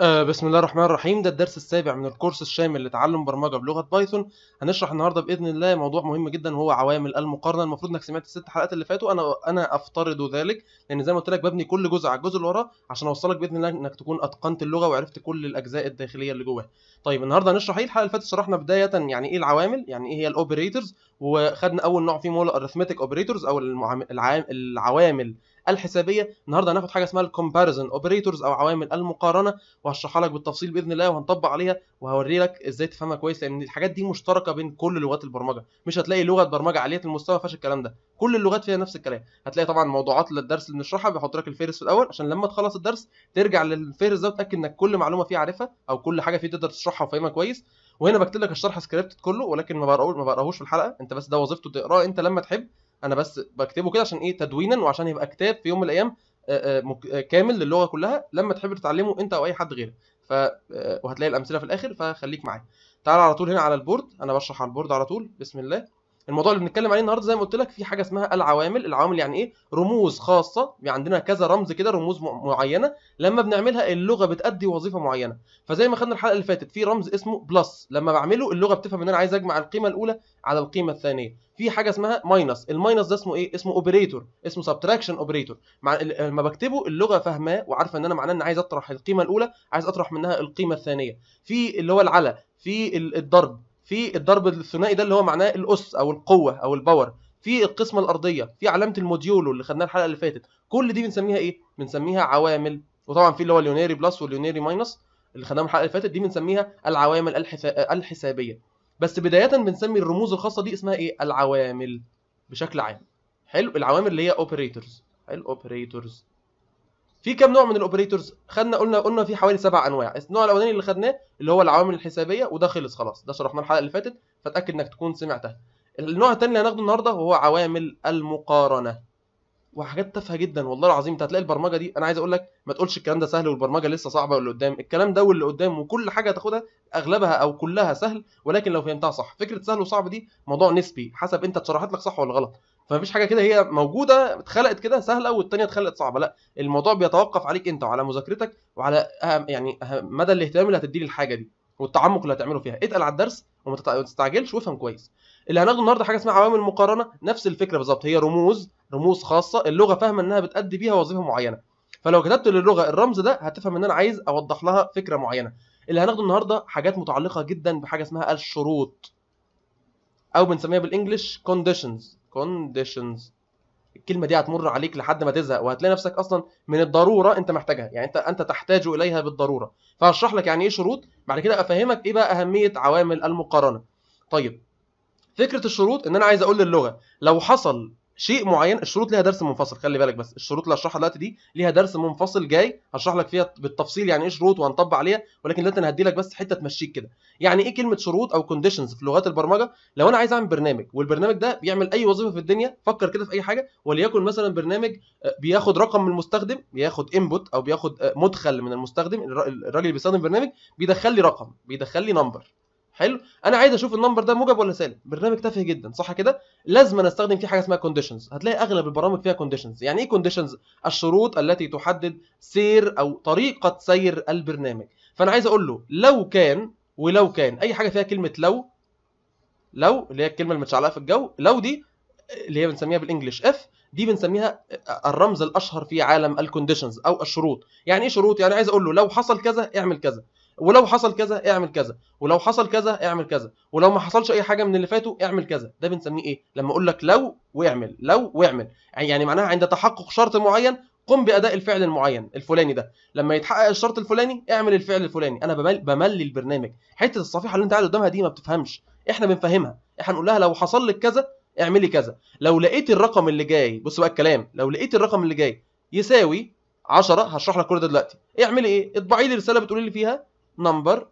آه بسم الله الرحمن الرحيم ده الدرس السابع من الكورس الشامل لتعلم برمجه بلغه بايثون هنشرح النهارده باذن الله موضوع مهم جدا وهو عوامل المقارنه المفروض انك سمعت الست حلقات اللي فاتوا انا انا افترض ذلك لان زي ما قلت لك ببني كل جزء على الجزء اللي وراه عشان اوصلك باذن الله انك تكون اتقنت اللغه وعرفت كل الاجزاء الداخليه اللي جواها طيب النهارده هنشرح ايه الحلقه اللي فاتت شرحنا بدايه يعني ايه العوامل يعني ايه هي الاوبريتورز وخدنا اول نوع فيهم هو الارثمتيك اوبريتورز او العوامل الحسابيه النهارده هناخد حاجه اسمها الكومباريزون اوبريتورز او عوامل المقارنه وهشرحها لك بالتفصيل باذن الله وهنطبق عليها وهوري لك ازاي تفهمها كويس لان الحاجات دي مشتركه بين كل لغات البرمجه مش هتلاقي لغه برمجه عاليه المستوى ما فيهاش الكلام ده كل اللغات فيها نفس الكلام هتلاقي طبعا موضوعات للدرس اللي بنشرحها بيحط لك الفيرس في الاول عشان لما تخلص الدرس ترجع للفيرس ده وتاكد انك كل معلومه فيه عارفها او كل حاجه فيه تقدر تشرحها وفاهمها كويس وهنا بكتب لك الشرح سكريبت كله ولكن ما بقراهوش ما بقراهوش في الحلقه انت بس ده وظيفته تقراه انت لما تحب انا بس بكتبه كده عشان ايه تدوينا وعشان يبقى كتاب في يوم من الايام آه، آه، آه، كامل للغه كلها لما تحب تتعلمه انت او اي حد غيرك ف وهتلاقي الامثله في الاخر فخليك معايا تعال على طول هنا على البورد انا بشرح على البورد على طول بسم الله الموضوع اللي بنتكلم عليه النهارده زي ما قلت لك في حاجه اسمها العوامل العوامل يعني ايه رموز خاصه يعني عندنا كذا رمز كده رموز معينه لما بنعملها اللغه بتادي وظيفه معينه فزي ما خدنا الحلقه اللي فاتت في رمز اسمه بلس لما بعمله اللغه بتفهم ان انا عايز اجمع القيمه الاولى على القيمه الثانيه في حاجه اسمها ماينس الماينس ده اسمه ايه اسمه اوبريتور اسمه سبتراكشن اوبريتور مع لما بكتبه اللغه فاهماه وعارفه ان انا معناه ان عايز اطرح القيمه الاولى عايز اطرح منها القيمه الثانيه في اللي هو العلى في الضرب في الضرب الثنائي ده اللي هو معناه الاس او القوه او الباور في القسمه الارضيه في علامه الموديولو اللي خدناها الحلقه اللي فاتت كل دي بنسميها ايه بنسميها عوامل وطبعا في اللي هو اليونيري بلس واليونيري ماينس اللي خدناهم الحلقه اللي فاتت دي بنسميها العوامل الحسابيه بس بدايه بنسمي الرموز الخاصه دي اسمها ايه العوامل بشكل عام حلو العوامل اللي هي اوبريتورز حلو اوبريتورز في كام نوع من الاوبريتورز خدنا قلنا قلنا في حوالي سبع انواع النوع الاولاني اللي خدناه اللي هو العوامل الحسابيه وده خلص خلاص ده شرحناه الحلقه اللي فاتت فاتاكد انك تكون سمعتها النوع الثاني اللي هناخده النهارده وهو عوامل المقارنه وحاجات تافهه جدا والله العظيم انت هتلاقي البرمجه دي انا عايز اقول لك ما تقولش الكلام ده سهل والبرمجه لسه صعبه واللي قدام الكلام ده واللي قدام وكل حاجه هتاخدها اغلبها او كلها سهل ولكن لو فهمتها صح فكره سهل وصعب دي موضوع نسبي حسب انت اتشرحت لك صح ولا غلط فمفيش حاجه كده هي موجوده اتخلقت كده سهله والتانيه اتخلقت صعبه لا الموضوع بيتوقف عليك انت وعلى مذاكرتك وعلى أهم يعني أهم مدى الاهتمام اللي هتديه للحاجه دي والتعمق اللي هتعمله فيها اتقل على الدرس وما تستعجلش وافهم كويس اللي هناخده النهارده حاجه اسمها عوامل المقارنه نفس الفكره بالظبط هي رموز رموز خاصه اللغه فاهمه انها بتأدي بيها وظيفه معينه فلو كتبت للغه الرمز ده هتفهم ان انا عايز اوضح لها فكره معينه اللي هناخده النهارده حاجات متعلقه جدا بحاجه اسمها الشروط او بنسميها بالانجلش كونديشنز conditions الكلمه دي هتمر عليك لحد ما تزهق وهتلاقي نفسك اصلا من الضروره انت محتاجها يعني انت انت تحتاج اليها بالضروره فهشرح لك يعني ايه شروط بعد كده افهمك ايه بقى اهميه عوامل المقارنه طيب فكره الشروط ان انا عايز اقول للغه لو حصل شيء معين الشروط ليها درس منفصل خلي بالك بس الشروط اللي هشرحها دلوقتي دي ليها درس منفصل جاي هشرح لك فيها بالتفصيل يعني ايه شروط وهنطبق عليها ولكن دلوقتي انا هدي لك بس حته تمشيك كده يعني ايه كلمه شروط او كونديشنز في لغات البرمجه لو انا عايز اعمل برنامج والبرنامج ده بيعمل اي وظيفه في الدنيا فكر كده في اي حاجه وليكن مثلا برنامج آه، بياخد رقم من المستخدم بياخد انبوت او بياخد آه، مدخل من المستخدم الراجل اللي بيستخدم برنامج بيدخل لي رقم بيدخل لي نمبر حلو انا عايز اشوف النمبر ده موجب ولا سالب برنامج تافه جدا صح كده لازم أنا استخدم فيه حاجه اسمها كونديشنز هتلاقي اغلب البرامج فيها كونديشنز يعني ايه كونديشنز الشروط التي تحدد سير او طريقه سير البرنامج فانا عايز اقول له لو كان ولو كان اي حاجه فيها كلمه لو لو اللي هي الكلمه المتشعلقه في الجو لو دي اللي هي بنسميها بالانجلش اف دي بنسميها الرمز الاشهر في عالم الكونديشنز او الشروط يعني ايه شروط يعني عايز اقول له لو حصل كذا اعمل كذا ولو حصل كذا اعمل كذا ولو حصل كذا اعمل كذا ولو ما حصلش اي حاجه من اللي فاتوا اعمل كذا ده بنسميه ايه لما اقول لك لو واعمل لو واعمل يعني-, يعني معناها عند تحقق شرط معين قم باداء الفعل المعين الفلاني ده لما يتحقق الشرط الفلاني اعمل الفعل الفلاني انا بمل بملي البرنامج حته الصفيحه اللي انت قاعد قدامها دي ما بتفهمش احنا بنفهمها احنا نقول لها لو حصل لك كذا اعملي كذا لو لقيت الرقم اللي جاي بص بقى الكلام لو لقيت الرقم اللي جاي يساوي 10 هشرح لك كل ده دلوقتي اعملي ايه اطبعي لي رساله بتقولي لي فيها نمبر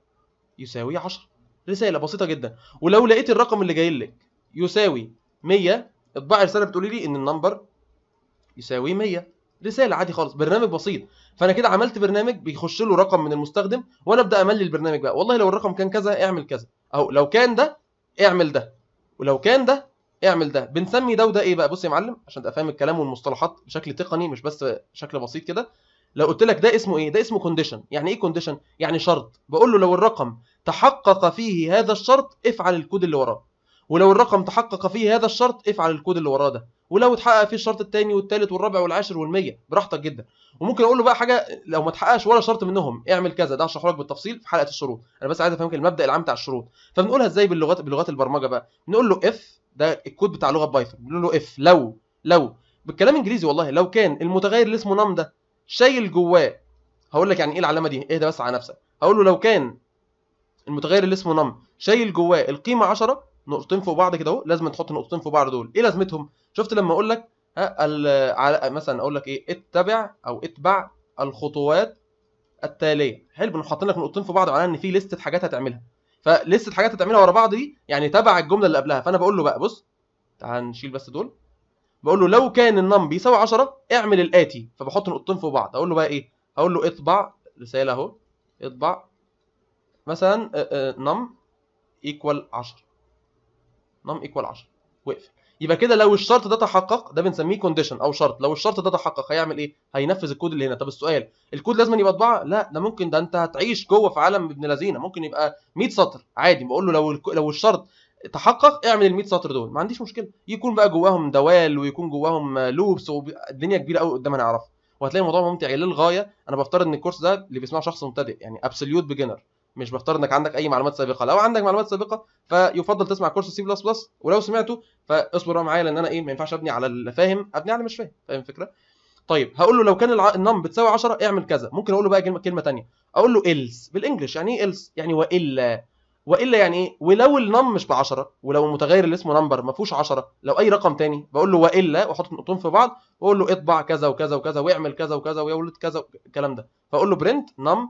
يساوي 10 رساله بسيطه جدا ولو لقيت الرقم اللي جاي لك يساوي 100 اطبع رساله بتقولي لي ان النمبر يساوي 100 رساله عادي خالص برنامج بسيط فانا كده عملت برنامج بيخش له رقم من المستخدم وانا ابدا املي البرنامج بقى والله لو الرقم كان كذا اعمل كذا اهو لو كان ده اعمل ده ولو كان ده اعمل ده بنسمي ده وده ايه بقى بص يا معلم عشان تبقى فاهم الكلام والمصطلحات بشكل تقني مش بس شكل بسيط كده لو قلت لك ده اسمه ايه ده اسمه كونديشن يعني ايه كونديشن يعني شرط بقول له لو الرقم تحقق فيه هذا الشرط افعل الكود اللي وراه ولو الرقم تحقق فيه هذا الشرط افعل الكود اللي وراه ده ولو اتحقق فيه الشرط الثاني والثالث والرابع والعاشر وال100 براحتك جدا وممكن اقول له بقى حاجه لو ما اتحققش ولا شرط منهم اعمل كذا ده هشرحه لك بالتفصيل في حلقه الشروط انا بس عايز افهمك المبدا العام بتاع الشروط فبنقولها ازاي باللغات بلغات البرمجه بقى بنقول له اف ده الكود بتاع لغه بايثون بنقول له اف لو لو بالكلام انجليزي والله لو كان المتغير اللي اسمه نام ده شايل جواه هقول لك يعني ايه العلامه دي اهدى بس على نفسك هقول له لو كان المتغير اللي اسمه نم شايل جواه القيمه 10 نقطتين فوق بعض كده اهو لازم تحط نقطتين فوق بعض دول ايه لازمتهم شفت لما اقول لك ها مثلا اقول لك ايه اتبع او اتبع الخطوات التاليه حلو انه حاطين لك نقطتين في بعض معناها ان في لستة حاجات هتعملها فلستة حاجات هتعملها ورا بعض دي يعني تبع الجمله اللي قبلها فانا بقول له بقى بص تعال نشيل بس دول بقول له لو كان النم بيساوي 10 اعمل الاتي فبحط نقطتين فوق بعض اقول له بقى ايه اقول له اطبع رساله اهو اطبع مثلا نم ايكوال 10 نم ايكوال 10 واقفل يبقى كده لو الشرط ده تحقق ده بنسميه كونديشن او شرط لو الشرط ده تحقق هيعمل ايه هينفذ الكود اللي هنا طب السؤال الكود لازم يبقى طباعه لا ده ممكن ده انت هتعيش جوه في عالم ابن لذينه ممكن يبقى 100 سطر عادي بقول له لو لو الشرط تحقق اعمل ال 100 سطر دول ما عنديش مشكله يكون بقى جواهم دوال ويكون جواهم لوبس والدنيا كبيره قوي قدام انا اعرفها وهتلاقي الموضوع ممتع للغايه انا بفترض ان الكورس ده اللي بيسمعه شخص مبتدئ يعني ابسوليوت بيجنر مش بفترض انك عندك اي معلومات سابقه لو عندك معلومات سابقه فيفضل تسمع كورس سي بلس بلس ولو سمعته فاصبر معايا لان انا ايه ما ينفعش ابني على الفاهم ابني على اللي مش فاهم فاهم الفكره طيب هقول له لو كان النم بتساوي 10 اعمل كذا ممكن اقول له بقى كلمه كلمه ثانيه اقول له ايلز بالانجلش يعني ايه ايلز يعني والا والا يعني ايه ولو النم مش ب 10 ولو المتغير اللي اسمه نمبر ما فيهوش 10 لو اي رقم تاني بقول له والا واحط النقطتين في بعض واقول له اطبع كذا وكذا وكذا واعمل كذا وكذا ويا ولد كذا الكلام ده فاقول له برنت نم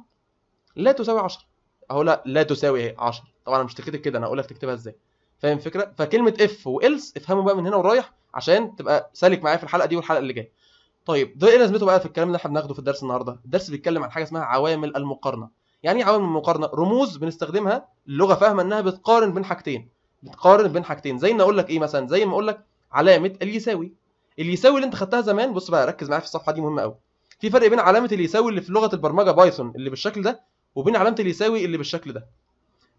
لا تساوي 10 اهو لا لا تساوي 10 إيه؟ طبعا انا مش تكتب كده انا هقول لك تكتبها ازاي فاهم الفكره فكلمه اف والس افهموا بقى من هنا ورايح عشان تبقى سالك معايا في الحلقه دي والحلقه اللي جايه طيب ده ايه لازمته بقى في الكلام اللي احنا بناخده في الدرس النهارده الدرس بيتكلم عن حاجه اسمها عوامل المقارنه يعني ايه عوامل المقارنه رموز بنستخدمها اللغه فاهمه انها بتقارن بين حاجتين بتقارن بين حاجتين زي ما اقول لك ايه مثلا زي ما اقول لك علامه اليساوي اليساوي اللي انت خدتها زمان بص بقى ركز معايا في الصفحه دي مهمه قوي في فرق بين علامه اليساوي اللي في لغه البرمجه بايثون اللي بالشكل ده وبين علامه اليساوي اللي بالشكل ده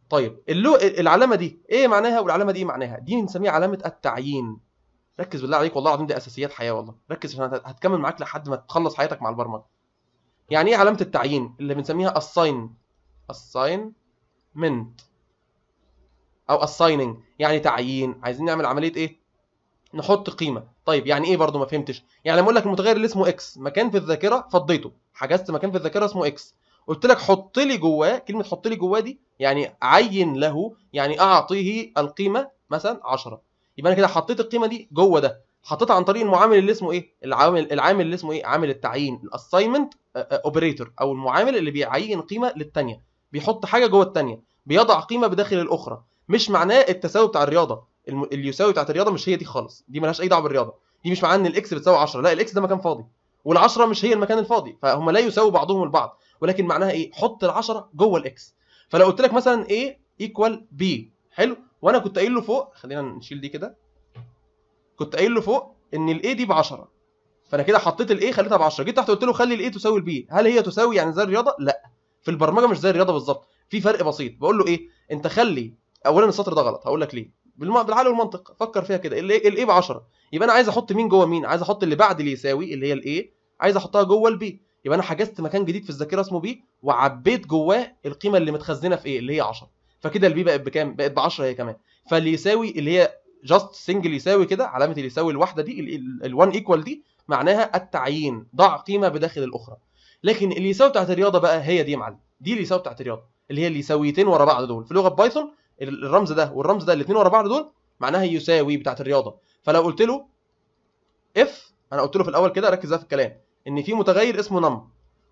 طيب اللو... العلامه دي ايه معناها والعلامه دي ايه معناها دي بنسميها علامه التعيين ركز بالله عليك والله العظيم دي اساسيات حياه والله ركز عشان هتكمل معاك لحد ما تخلص حياتك مع البرمجه يعني ايه علامه التعيين اللي بنسميها الساين الساين منت او assigning يعني تعيين عايزين نعمل عمليه ايه نحط قيمه طيب يعني ايه برضو ما فهمتش يعني لما اقول لك المتغير اللي اسمه اكس مكان في الذاكره فضيته حجزت مكان في الذاكره اسمه اكس قلت لك حط لي جواه كلمه حط لي جواه دي يعني عين له يعني اعطيه القيمه مثلا 10 يبقى انا كده حطيت القيمه دي جوه ده حطيتها عن طريق المعامل اللي اسمه ايه العامل العامل اللي اسمه ايه عامل التعيين الاساينمنت اوبريتور آه، آه، او المعامل اللي بيعين قيمه للثانيه بيحط حاجه جوه الثانيه بيضع قيمه بداخل الاخرى مش معناه التساوي بتاع الرياضه اليساوي بتاعت الرياضه مش هي دي خالص دي ملهاش اي دعوه بالرياضه دي مش معناه ان الاكس بتساوي 10 لا الاكس ده مكان فاضي وال10 مش هي المكان الفاضي فهم لا يساووا بعضهم البعض ولكن معناها ايه حط ال10 جوه الاكس فلو قلت لك مثلا ايه ايكوال بي حلو وانا كنت قايل له فوق خلينا نشيل دي كده كنت قايل له فوق ان الاي دي ب 10 فانا كده حطيت الاي خليتها ب 10 جيت تحت قلت له خلي الاي تساوي البي هل هي تساوي يعني زي الرياضه لا في البرمجه مش زي الرياضه بالظبط في فرق بسيط بقول له ايه انت خلي اولا السطر ده غلط هقول لك ليه بالعقل والمنطق فكر فيها كده الاي ب 10 يبقى انا عايز احط مين جوه مين عايز احط اللي بعد اللي يساوي اللي هي الاي عايز احطها جوه البي يبقى انا حجزت مكان جديد في الذاكره اسمه بي وعبيت جواه القيمه اللي متخزنه في ايه اللي هي 10 فكده البي بقت بكام بقت ب 10 هي كمان فاللي يساوي اللي هي جاست سنجل يساوي كده علامه اللي يساوي الواحده دي ال1 ايكوال دي معناها التعيين ضع قيمه بداخل الاخرى لكن اللي يساوي بتاعت الرياضه بقى هي دي يا معلم دي اللي يساوي بتاعت الرياضه اللي هي اللي يساويتين ورا بعض دول في لغه بايثون الرمز ده والرمز ده الاثنين ورا بعض دول معناها يساوي بتاعت الرياضه فلو قلت له اف انا قلت له في الاول كده ركز بقى في الكلام ان في متغير اسمه نم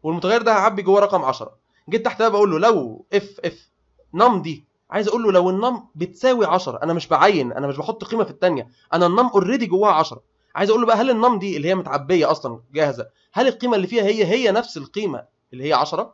والمتغير ده هعبي جواه رقم 10 جيت بقى بقول له لو اف اف نم دي عايز اقول له لو النم بتساوي 10 انا مش بعين انا مش بحط قيمه في الثانيه انا النم اوريدي جواها 10 عايز اقول له بقى هل النم دي اللي هي متعبيه اصلا جاهزه هل القيمه اللي فيها هي هي نفس القيمه اللي هي 10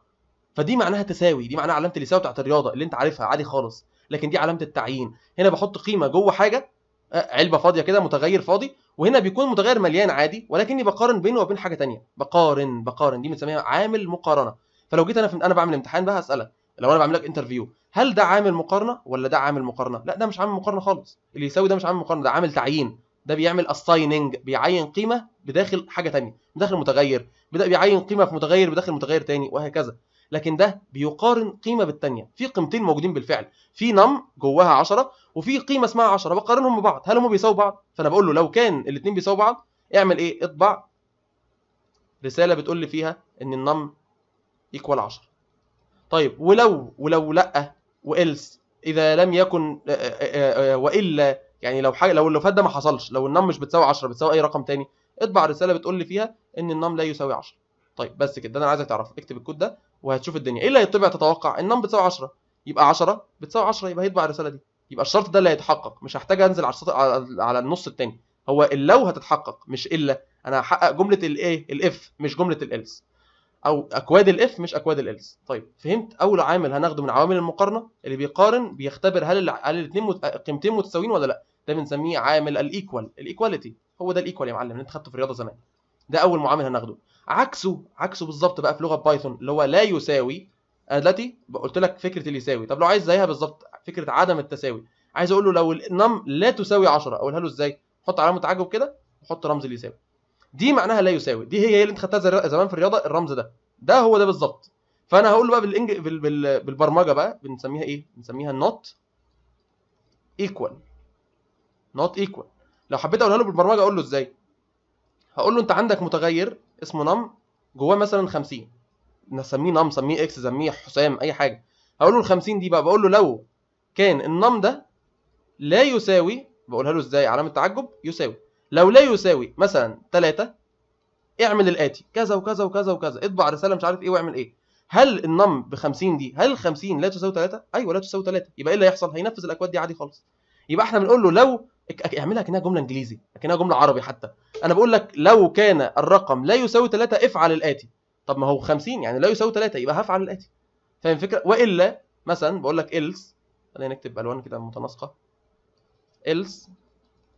فدي معناها تساوي دي معناها علامه اليساوي بتاعت الرياضه اللي انت عارفها عادي خالص لكن دي علامه التعيين هنا بحط قيمه جوه حاجه آه، علبه فاضيه كده متغير فاضي وهنا بيكون متغير مليان عادي ولكني بقارن بينه وبين حاجه ثانيه بقارن بقارن دي بنسميها عامل مقارنه فلو جيت انا في انا بعمل امتحان بقى هسالك لو انا بعمل لك انترفيو هل ده عامل مقارنه ولا ده عامل مقارنه لا ده مش عامل مقارنه خالص اللي يساوي ده مش عامل مقارنه ده عامل تعيين ده بيعمل اسايننج بيعين قيمه بداخل حاجه ثانيه بداخل متغير بدا بيعين قيمه في متغير بداخل متغير ثاني وهكذا لكن ده بيقارن قيمه بالثانيه في قيمتين موجودين بالفعل في نم جواها 10 وفي قيمه اسمها 10 بقارنهم ببعض هل هم بيساووا بعض فانا بقول له لو كان الاثنين بيساووا بعض اعمل ايه اطبع رساله بتقول لي فيها ان النم ايكوال 10 طيب ولو ولو لا وإلس إذا لم يكن وإلا يعني لو حاجة لو اللوفات ده ما حصلش لو النم مش بتساوي 10 بتساوي أي رقم تاني اطبع رسالة بتقول لي فيها إن النم لا يساوي 10 طيب بس كده أنا عايزك تعرف اكتب الكود ده وهتشوف الدنيا إيه اللي هيطبع تتوقع النم بتساوي 10 يبقى 10 بتساوي 10 يبقى هيطبع الرسالة دي يبقى الشرط ده اللي هيتحقق مش هحتاج انزل على السطر على النص التاني هو اللو هتتحقق مش الا انا هحقق جمله الايه الاف مش جمله الالس او اكواد الاف مش اكواد الالس طيب فهمت اول عامل هناخده من عوامل المقارنه اللي بيقارن بيختبر هل هل الاثنين مت... قيمتين متساويين ولا لا ده بنسميه عامل الايكوال الايكواليتي هو ده الايكوال يا معلم اللي انت خدته في الرياضه زمان ده اول معامل هناخده عكسه عكسه بالظبط بقى في لغه بايثون اللي هو لا يساوي انا دلوقتي قلت لك فكره اللي يساوي طب لو عايز زيها بالظبط فكره عدم التساوي عايز اقول له لو النم لا تساوي 10 اقولها له ازاي حط علامه تعجب كده وحط رمز اللي يساوي دي معناها لا يساوي دي هي اللي انت خدتها زمان في الرياضه الرمز ده ده هو ده بالظبط فانا هقول له بقى بالإنج... بال... بال... بالبرمجه بقى بنسميها ايه بنسميها نوت ايكوال نوت ايكوال لو حبيت اقولها له بالبرمجه اقول له ازاي هقول له انت عندك متغير اسمه نم جواه مثلا 50 نسميه نم سميه اكس سميه حسام اي حاجه هقول له ال 50 دي بقى بقول له لو كان النم ده لا يساوي بقولها له ازاي علامه تعجب يساوي لو لا يساوي مثلا 3 اعمل الاتي كذا وكذا وكذا وكذا اطبع رساله مش عارف ايه واعمل ايه هل النم ب 50 دي هل 50 لا تساوي 3 ايوه لا تساوي 3 يبقى ايه اللي هيحصل هينفذ الاكواد دي عادي خالص يبقى احنا بنقول له لو اعملها كانها جمله انجليزي كانها جمله عربي حتى انا بقول لك لو كان الرقم لا يساوي 3 افعل الاتي طب ما هو 50 يعني لا يساوي 3 يبقى هفعل الاتي فاهم الفكره والا مثلا بقول لك ايلس خلينا نكتب الوان كده متناسقه ايلس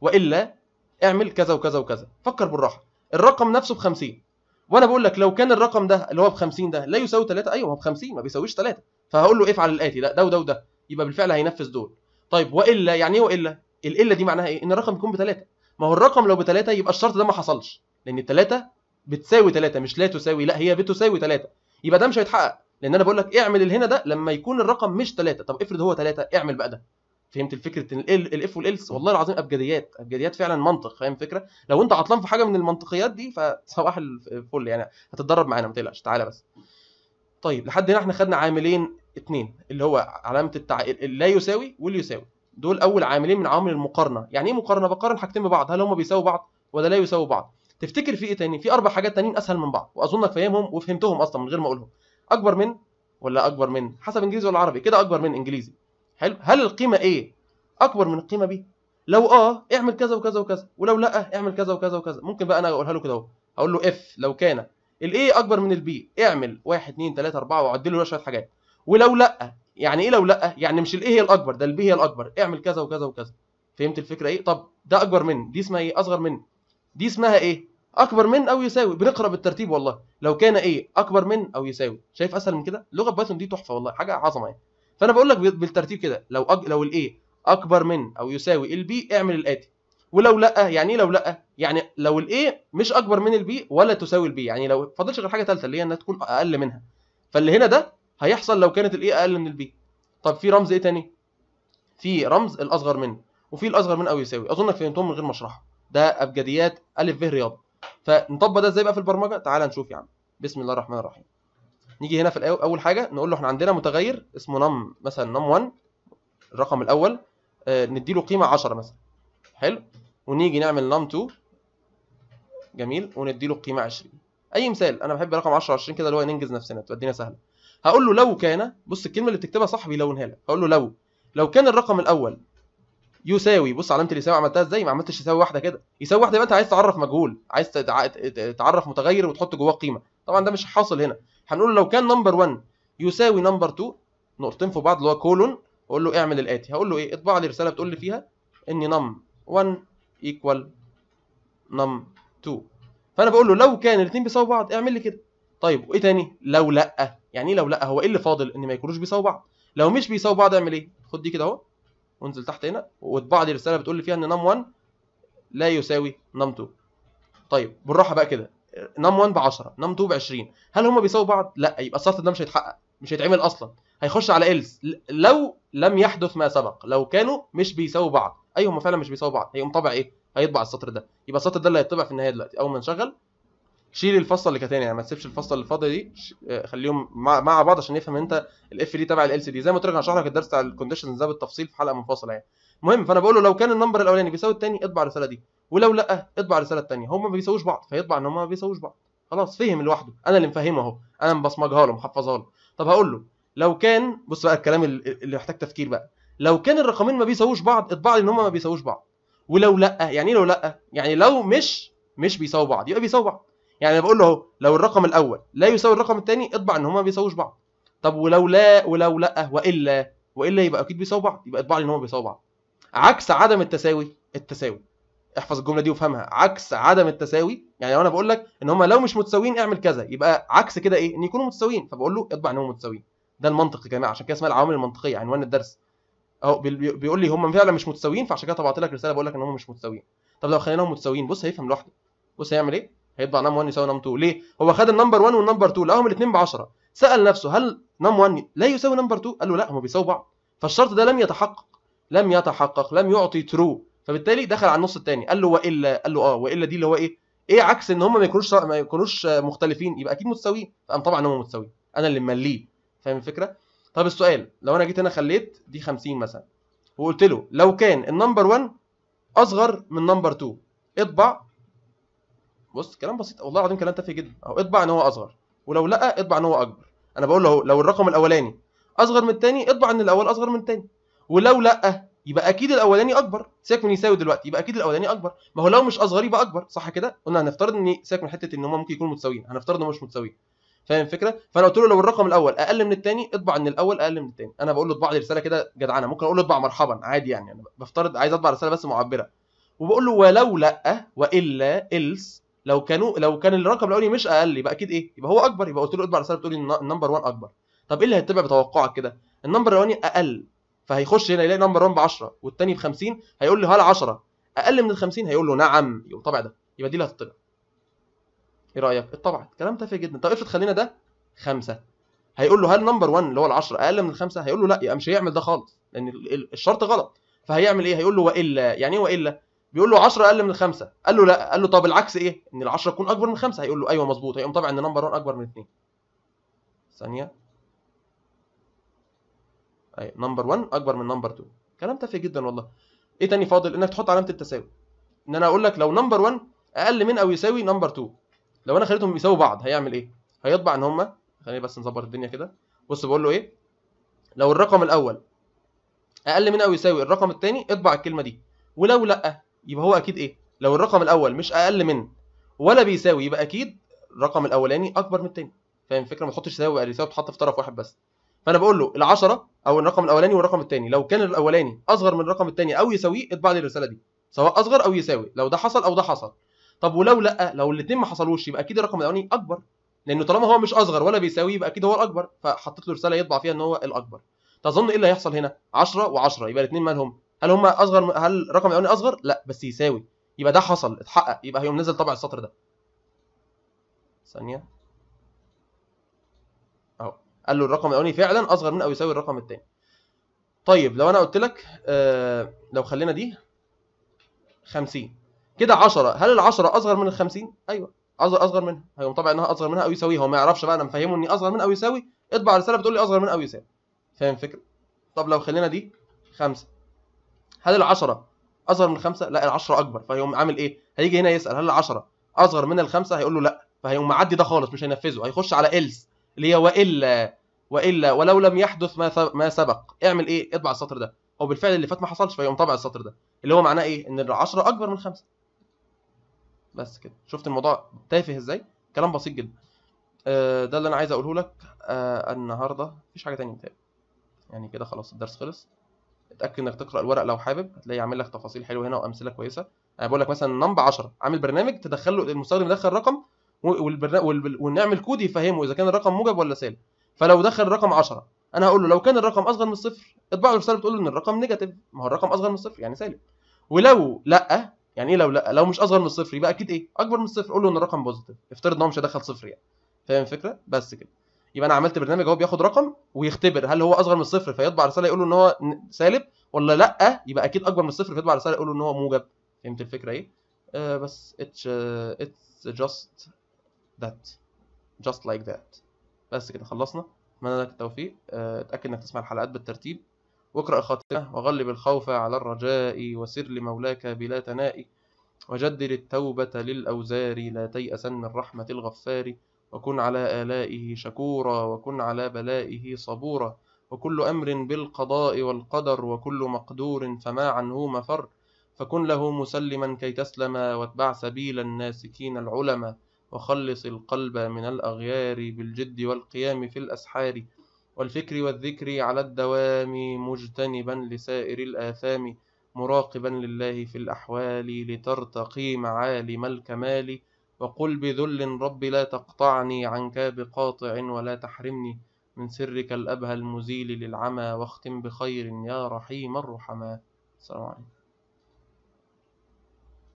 والا اعمل كذا وكذا وكذا فكر بالراحه الرقم نفسه ب 50 وانا بقول لك لو كان الرقم ده اللي هو ب 50 ده لا يساوي 3 ايوه هو ب 50 ما بيساويش 3 فهقول له افعل الاتي لا ده وده وده يبقى بالفعل هينفذ دول طيب والا يعني ايه والا الالا دي معناها ايه ان الرقم يكون 3 ما هو الرقم لو 3 يبقى الشرط ده ما حصلش لان 3 بتساوي 3 مش لا تساوي لا هي بتساوي 3 يبقى ده مش هيتحقق لان انا بقول لك اعمل اللي هنا ده لما يكون الرقم مش 3 طب افرض هو 3 اعمل بقى ده فهمت الفكره ان الاف والالس والله العظيم ابجديات ابجديات فعلا منطق فاهم الفكره لو انت عطلان في حاجه من المنطقيات دي فصباح الفل يعني هتتدرب معانا ما تقلقش تعالى بس طيب لحد هنا احنا خدنا عاملين اثنين اللي هو علامه التع... لا يساوي واللي يساوي دول اول عاملين من عوامل المقارنه يعني ايه مقارنه بقارن حاجتين ببعض هل هما بيساووا بعض ولا لا يساووا بعض تفتكر في ايه تاني في اربع حاجات تانيين اسهل من بعض واظنك فاهمهم وفهمتهم اصلا من غير ما اقولهم اكبر من ولا اكبر من حسب انجليزي ولا عربي كده اكبر من انجليزي حلو هل القيمه A إيه؟ اكبر من القيمه B لو اه اعمل كذا وكذا وكذا ولو لا اعمل كذا وكذا وكذا ممكن بقى انا اقولها له كده اهو اقول له اف لو كان الـ A اكبر من الـ B اعمل 1 2 3 4 وعدل له شويه حاجات ولو لا يعني ايه لو لا يعني مش الـ A هي الاكبر ده الـ B هي الاكبر اعمل كذا وكذا وكذا فهمت الفكره ايه طب ده اكبر من دي اسمها ايه اصغر من دي اسمها ايه اكبر من او يساوي بنقرا بالترتيب والله لو كان ايه اكبر من او يساوي شايف اسهل من كده لغه بايثون دي تحفه والله حاجه عظمه يعني فانا بقول لك بالترتيب كده لو أج... لو الاي اكبر من او يساوي البي اعمل الاتي ولو لا يعني ايه لو لا يعني لو الاي مش اكبر من البي ولا تساوي البي يعني لو فاضلش غير حاجه ثالثه اللي هي انها تكون اقل منها فاللي هنا ده هيحصل لو كانت الاي اقل من البي طب في رمز ايه تاني في رمز الاصغر منه وفي الاصغر من او يساوي اظنك فهمتهم من غير ما اشرحهم ده ابجديات ا ب رياضه فنطبق ده ازاي بقى في البرمجه تعال نشوف يا عم بسم الله الرحمن الرحيم نيجي هنا في الأول اول حاجه نقول له احنا عندنا متغير اسمه نم مثلا نم 1 الرقم الاول آه نديله قيمه 10 مثلا حلو ونيجي نعمل نم 2 جميل ونديله قيمه 20 اي مثال انا بحب رقم 10 20 كده اللي هو ننجز نفسنا تودينا سهله هقول له لو كان بص الكلمه اللي بتكتبها صح بيلونها لك هقول له لو لو كان الرقم الاول يساوي بص علامه اليساوي عملتها ازاي ما عملتش يساوي واحده كده يساوي واحده يبقى انت عايز تعرف مجهول عايز تعرف متغير وتحط جواه قيمه طبعا ده مش حاصل هنا هنقول لو كان نمبر 1 يساوي نمبر 2 نقطتين في بعض اللي هو كولون اقول له اعمل الاتي هقول له ايه اطبع لي رساله بتقول لي فيها ان نم 1 ايكوال نم 2 فانا بقول له لو كان الاثنين بيساووا بعض اعمل لي كده طيب وايه تاني لو لا يعني ايه لو لا هو ايه اللي فاضل ان ما يكونوش بيساووا بعض لو مش بيساووا بعض اعمل ايه خد دي كده اهو وانزل تحت هنا واطبع لي رساله بتقول لي فيها ان نم 1 لا يساوي نم 2 طيب بالراحه بقى كده نام 1 ب 10 نام 2 ب 20 هل هم بيساووا بعض لا يبقى السطر ده مش هيتحقق مش هيتعمل اصلا هيخش على إلس لو لم يحدث ما سبق لو كانوا مش بيساووا بعض ايوه هم فعلا مش بيساووا بعض هيقوم طابع ايه هيطبع السطر ده يبقى السطر ده اللي هيطبع في النهايه دلوقتي اول ما نشغل شيل الفصل اللي كانت يعني ما تسيبش الفصل اللي فاضيه دي آه، خليهم مع, بعض عشان نفهم انت الاف دي تبع ال سي دي زي ما قلت لك هشرح لك الدرس بتاع الكونديشنز ده بالتفصيل في حلقه منفصله يعني المهم فانا بقول له لو كان النمبر الاولاني بيساوي الثاني اطبع الرساله دي ولو لا اطبع الرساله الثانيه هما ما بيساووش بعض فيطبع ان هما ما بيساووش بعض خلاص فهم لوحده انا اللي مفهمه اهو انا مبصمجها له محفظها له طب هقول له لو كان بص بقى الكلام اللي محتاج تفكير بقى لو كان الرقمين ما بيساووش بعض اطبع لي ان هما ما بيساووش بعض ولو لا يعني ايه لو لا يعني لو مش مش بيساووا بعض يبقى بيساووا بعض يعني انا بقول له اهو لو الرقم الاول لا يساوي الرقم الثاني اطبع ان هما ما بيساووش بعض طب ولو لا ولو لا والا والا يبقى اكيد بيساووا بعض يبقى اطبع لي ان هما بيساووا بعض عكس عدم التساوي التساوي احفظ الجمله دي وافهمها عكس عدم التساوي يعني لو انا بقول لك ان هم لو مش متساويين اعمل كذا يبقى عكس كده ايه ان يكونوا متساويين فبقول له اطبع ان هم متساويين ده المنطق يا جماعه عشان كده اسمها العوامل المنطقيه عنوان الدرس اهو بيقول لي هم فعلا مش متساويين فعشان كده طبعت لك رساله بقول لك ان هم مش متساويين طب لو خليناهم متساويين بص هيفهم لوحده بص هيعمل ايه هيطبع نم 1 يساوي نم 2 ليه هو خد النمبر 1 والنمبر 2 لقاهم الاثنين ب 10 سال نفسه هل نم 1 لا يساوي نمبر 2 قال له لا هم بيساووا بعض فالشرط ده لم يتحقق لم يتحقق لم يعطي ترو فبالتالي دخل على النص الثاني قال له والا قال له اه والا دي اللي هو ايه ايه عكس ان هم ما يكونوش ما يكونوش مختلفين يبقى اكيد متساويين فقام طبعا هم متساويين انا اللي مليه فاهم الفكره طب السؤال لو انا جيت هنا خليت دي 50 مثلا وقلت له لو كان النمبر 1 اصغر من نمبر 2 اطبع بص كلام بسيط والله العظيم كلام تافه جدا اهو اطبع ان هو اصغر ولو لا اطبع ان هو اكبر انا بقول له لو الرقم الاولاني اصغر من الثاني اطبع ان الاول اصغر من الثاني ولو لا يبقى اكيد الاولاني اكبر سيبك من يساوي دلوقتي يبقى اكيد الاولاني اكبر ما هو لو مش اصغر يبقى اكبر صح كده قلنا هنفترض ان سيبك من حته ان هم ممكن يكونوا متساويين هنفترض ان هم مش متساويين فاهم الفكره فانا قلت له لو الرقم الاول اقل من الثاني اطبع ان الاول اقل من الثاني انا بقول له اطبع لي رساله كده جدعانه ممكن اقول له اطبع مرحبا عادي يعني انا بفترض عايز اطبع رساله بس معبره وبقول له ولو لا والا إلس لو كانوا لو كان الرقم الاولي مش اقل يبقى اكيد ايه يبقى هو اكبر يبقى قلت له اطبع رساله بتقول لي النمبر 1 اكبر طب ايه اللي هيتبع بتوقعك كده النمبر الاولاني اقل فهيخش هنا يلاقي نمبر 1 ب 10 والثاني ب 50 هيقول لي هل 10 اقل من ال 50 هيقول له نعم يبقى طبع ده يبقى دي اللي هتطبع ايه رايك اتطبعت كلام تافه جدا طب افرض خلينا ده 5 هيقول له هل نمبر 1 اللي هو ال 10 اقل من الخمسه هيقول له لا يبقى مش هيعمل ده خالص لان الشرط غلط فهيعمل ايه هيقول له والا يعني ايه والا بيقول له 10 اقل من الخمسه قال له لا قال له طب العكس ايه ان ال 10 تكون اكبر من 5 هيقول له ايوه مظبوط هيقوم طبعا ان نمبر 1 اكبر من 2 ثانيه ايوه نمبر 1 اكبر من نمبر 2 كلام تافه جدا والله ايه تاني فاضل انك تحط علامه التساوي ان انا اقول لك لو نمبر 1 اقل من او يساوي نمبر 2 لو انا خليتهم يساووا بعض هيعمل ايه هيطبع ان هما خليني بس نظبط الدنيا كده بص بقول له ايه لو الرقم الاول اقل من او يساوي الرقم الثاني اطبع الكلمه دي ولو لا يبقى هو اكيد ايه لو الرقم الاول مش اقل من ولا بيساوي يبقى اكيد الرقم الاولاني اكبر من الثاني فاهم الفكره ما تحطش يساوي يساوي تحط في طرف واحد بس فانا بقول له ال10 او الرقم الاولاني والرقم الثاني لو كان الاولاني اصغر من الرقم الثاني او يساويه اطبع لي الرساله دي سواء اصغر او يساوي لو ده حصل او ده حصل طب ولو لا لو الاثنين ما حصلوش يبقى اكيد الرقم الاولاني اكبر لانه طالما هو مش اصغر ولا بيساوي يبقى اكيد هو الاكبر فحطيت له رساله يطبع فيها ان هو الاكبر تظن ايه اللي هيحصل هنا 10 و10 يبقى الاثنين مالهم هل هم اصغر هل الرقم الاولاني اصغر لا بس يساوي يبقى ده حصل اتحقق يبقى هيقوم نزل طبع السطر ده ثانيه قال له الرقم الاولاني فعلا اصغر من او يساوي الرقم الثاني طيب لو انا قلت لك آه لو خلينا دي 50 كده 10 هل ال 10 اصغر من ال 50 ايوه اصغر اصغر منها هيقوم طبعا انها اصغر منها او يساوي هو ما يعرفش بقى انا مفهمه اني اصغر من او يساوي اطبع رساله بتقول لي اصغر من او يساوي فاهم الفكره طب لو خلينا دي 5 هل ال 10 اصغر من 5 لا ال 10 اكبر فهيقوم عامل ايه هيجي هنا يسال هل ال 10 اصغر من ال 5 هيقول له لا فهيقوم معدي ده خالص مش هينفذه هيخش على else اللي هي والا والا ولو لم يحدث ما ما سبق اعمل ايه اطبع السطر ده هو بالفعل اللي فات ما حصلش فيقوم طبع السطر ده اللي هو معناه ايه ان ال10 اكبر من 5 بس كده شفت الموضوع تافه ازاي كلام بسيط جدا آه ده اللي انا عايز اقوله لك آه النهارده مفيش حاجه ثانيه يعني كده خلاص الدرس خلص اتاكد انك تقرا الورق لو حابب هتلاقيه عامل لك تفاصيل حلوه هنا وامثله كويسه انا بقول لك مثلا نمبر 10 عامل برنامج تدخله المستخدم يدخل رقم ونعمل كود يفهمه اذا كان الرقم موجب ولا سالب فلو دخل الرقم 10 انا هقول له لو كان الرقم اصغر من الصفر اطبع له رساله بتقول له ان الرقم نيجاتيف ما هو الرقم اصغر من الصفر يعني سالب ولو لا يعني ايه لو لا لو مش اصغر من الصفر يبقى اكيد ايه اكبر من الصفر قول له ان الرقم بوزيتيف افترض ان هو مش هيدخل صفر يعني فاهم الفكره بس كده يبقى انا عملت برنامج اهو بياخد رقم ويختبر هل هو اصغر من الصفر فيطبع رساله يقول له ان هو سالب ولا لا يبقى اكيد اكبر من الصفر فيطبع رساله يقول له ان هو موجب فهمت الفكره ايه آه بس اتس اتس جاست ذات جاست لايك ذات بس كده خلصنا اتمنى لك التوفيق آه، اتاكد انك تسمع الحلقات بالترتيب واقرا الخاتمه وغلب الخوف على الرجاء وسر لمولاك بلا تنائي وجدل التوبه للاوزار لا تيأسن من رحمه الغفار وكن على آلائه شكورا وكن على بلائه صبورا وكل أمر بالقضاء والقدر وكل مقدور فما عنه مفر فكن له مسلما كي تسلما واتبع سبيل الناسكين العلما وخلص القلب من الأغيار بالجد والقيام في الأسحار والفكر والذكر على الدوام مجتنبا لسائر الآثام مراقبا لله في الأحوال لترتقي معالم الكمال وقل بذل رب لا تقطعني عنك بقاطع ولا تحرمني من سرك الأبهى المزيل للعمى واختم بخير يا رحيم الرحمة السلام عليكم